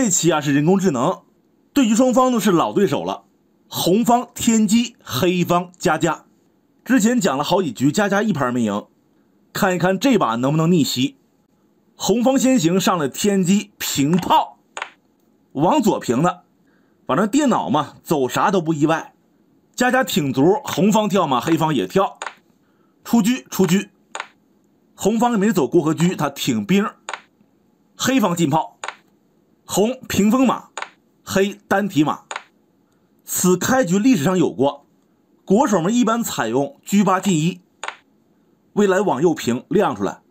这期啊是人工智能对局，双方都是老对手了。红方天机，黑方佳佳。之前讲了好几局，佳佳一盘没赢，看一看这把能不能逆袭。红方先行上了天机平炮，往左平的，反正电脑嘛走啥都不意外。佳佳挺足，红方跳嘛，黑方也跳出车出车，红方没走过河车，他挺兵，黑方进炮。红屏风马，黑单提马，此开局历史上有过。国手们一般采用车八进一，未来往右平亮出来。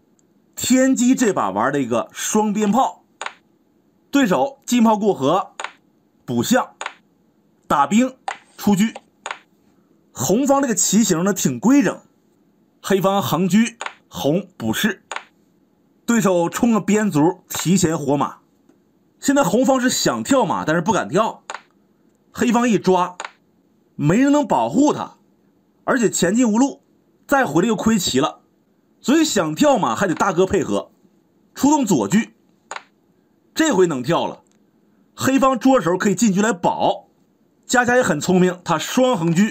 天机这把玩了一个双鞭炮，对手进炮过河，补象打兵出车。红方这个棋形呢挺规整，黑方横车，红补士，对手冲个边卒提前活马。现在红方是想跳马，但是不敢跳，黑方一抓，没人能保护他，而且前进无路，再回来又亏棋了，所以想跳马还得大哥配合，出动左车，这回能跳了。黑方捉手可以进车来保，佳佳也很聪明，他双横车，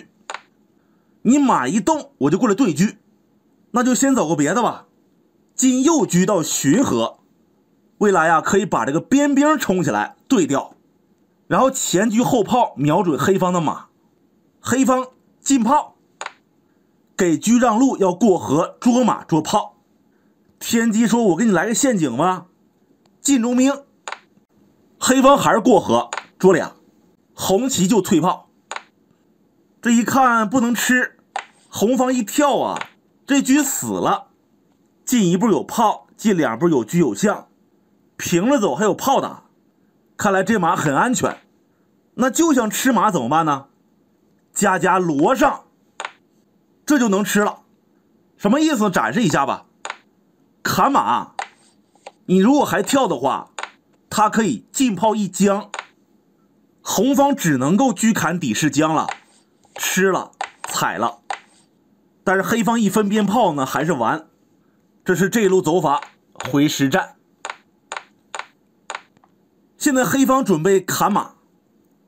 你马一动我就过来对车，那就先走个别的吧，进右车到巡河。未来呀，可以把这个边兵冲起来对掉，然后前车后炮瞄准黑方的马，黑方进炮给车让路要过河捉马捉炮。天机说：“我给你来个陷阱吧，进中兵。”黑方还是过河捉俩，红旗就退炮。这一看不能吃，红方一跳啊，这车死了。进一步有炮，进两步有车有象。平了走还有炮打，看来这马很安全。那就想吃马怎么办呢？加加罗上，这就能吃了。什么意思？展示一下吧。砍马，你如果还跳的话，它可以进炮一将。红方只能够车砍底士将了，吃了踩了。但是黑方一分鞭炮呢，还是完。这是这一路走法，回实战。现在黑方准备砍马，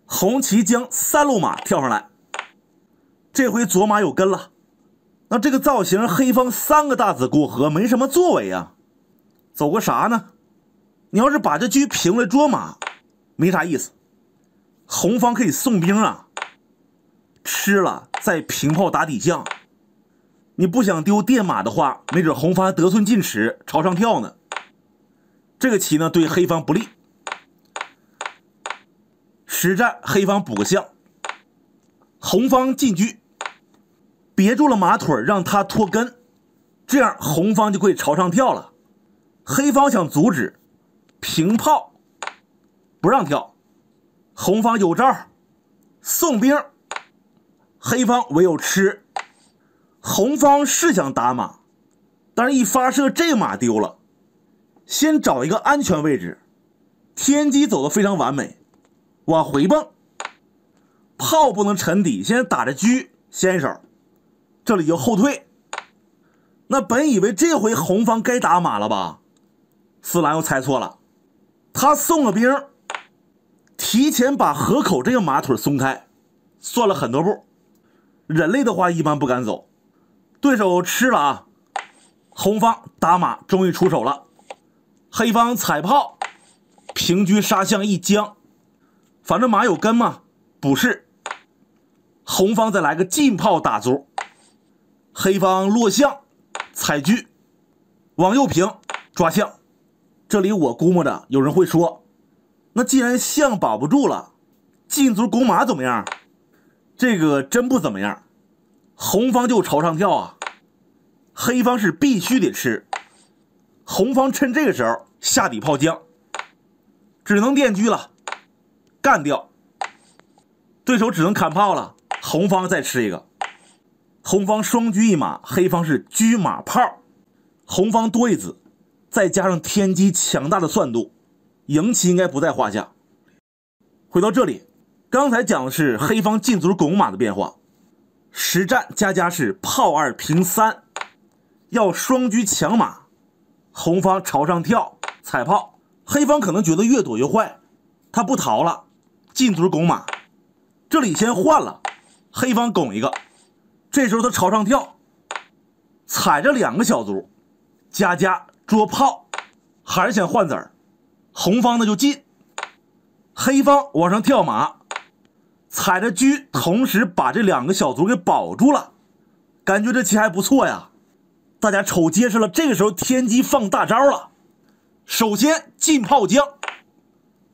红旗将三路马跳上来，这回左马有跟了。那这个造型，黑方三个大子过河没什么作为啊，走个啥呢？你要是把这车平了，捉马没啥意思。红方可以送兵啊，吃了再平炮打底将。你不想丢电马的话，没准红方得寸进尺朝上跳呢。这个棋呢，对黑方不利。实战，黑方补个象，红方进车，别住了马腿让他脱根，这样红方就可以朝上跳了。黑方想阻止，平炮不让跳，红方有招，送兵，黑方唯有吃。红方是想打马，但是一发射这马丢了，先找一个安全位置。天机走的非常完美。往回蹦，炮不能沉底。现在打着车先手，这里就后退。那本以为这回红方该打马了吧？四郎又猜错了，他送了兵，提前把河口这个马腿松开，算了很多步。人类的话一般不敢走，对手吃了啊。红方打马终于出手了，黑方踩炮，平车杀象一将。反正马有根嘛，不是。红方再来个进炮打卒，黑方落象，踩车，往右平抓象。这里我估摸着有人会说，那既然象保不住了，进卒拱马怎么样？这个真不怎么样。红方就朝上跳啊，黑方是必须得吃。红方趁这个时候下底炮将，只能垫车了。干掉对手，只能砍炮了。红方再吃一个，红方双车一马，黑方是车马炮，红方多一子，再加上天机强大的算度，赢棋应该不在话下。回到这里，刚才讲的是黑方进卒拱马的变化，实战加加是炮二平三，要双车抢马，红方朝上跳踩炮，黑方可能觉得越躲越坏，他不逃了。进卒拱马，这里先换了，黑方拱一个，这时候他朝上跳，踩着两个小卒，加加捉炮，还是想换子儿，红方呢就进，黑方往上跳马，踩着车，同时把这两个小卒给保住了，感觉这棋还不错呀，大家瞅结实了，这个时候天机放大招了，首先进炮将。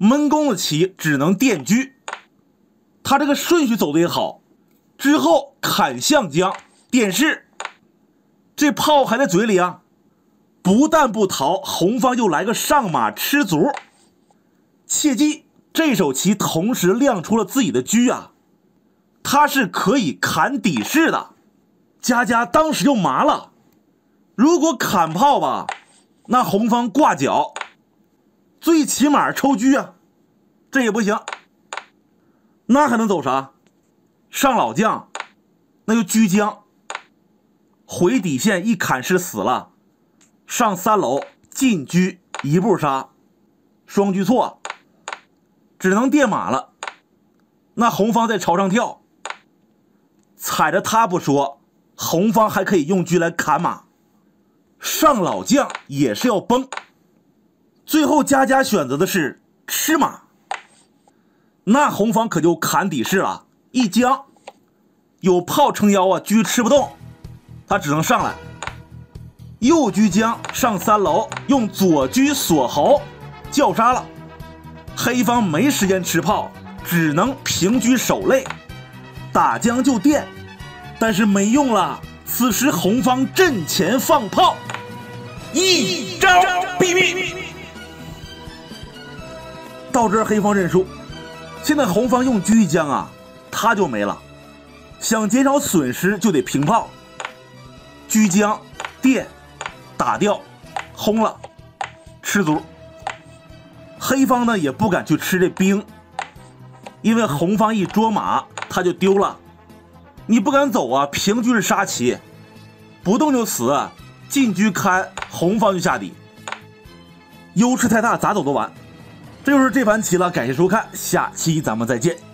闷攻的棋只能垫车，他这个顺序走的也好，之后砍象将电士，这炮还在嘴里啊，不但不逃，红方又来个上马吃卒，切记，这手棋同时亮出了自己的车啊，他是可以砍底士的，佳佳当时就麻了，如果砍炮吧，那红方挂角，最起码抽车啊。这也不行，那还能走啥？上老将，那就居将，回底线一砍是死了。上三楼进居一步杀，双居错，只能垫马了。那红方在朝上跳，踩着他不说，红方还可以用车来砍马。上老将也是要崩。最后佳佳选择的是吃马。那红方可就砍底势了，一将有炮撑腰啊，车吃不动，他只能上来，右车将上三楼，用左车锁喉，叫杀了。黑方没时间吃炮，只能平车守肋，打将就垫，但是没用了。此时红方阵前放炮，一招毙命。到这，黑方认输。现在红方用居将啊，他就没了。想减少损失就得平炮，居将电打掉，轰了吃足。黑方呢也不敢去吃这兵，因为红方一捉马他就丢了。你不敢走啊，平车是杀棋，不动就死。进车看红方就下底，优势太大，咋走都完。这就是这盘棋了，感谢收看，下期咱们再见。